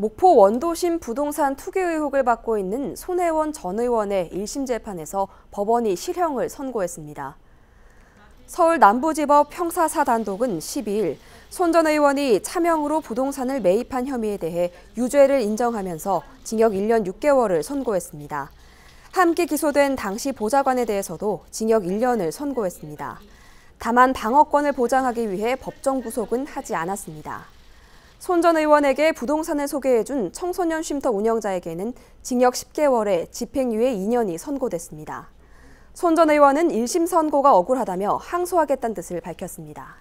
목포 원도심 부동산 투기 의혹을 받고 있는 손혜원 전 의원의 1심 재판에서 법원이 실형을 선고했습니다. 서울 남부지법 형사 4단독은 12일 손 전 의원이 차명으로 부동산을 매입한 혐의에 대해 유죄를 인정하면서 징역 1년 6개월을 선고했습니다. 함께 기소된 당시 보좌관에 대해서도 징역 1년을 선고했습니다. 다만 방어권을 보장하기 위해 법정 구속은 하지 않았습니다. 손전 의원에게 부동산을 소개해준 청소년 쉼터 운영자에게는 징역 10개월에 집행유예 2년이 선고됐습니다. 손전 의원은 1심 선고가 억울하다며 항소하겠다는 뜻을 밝혔습니다.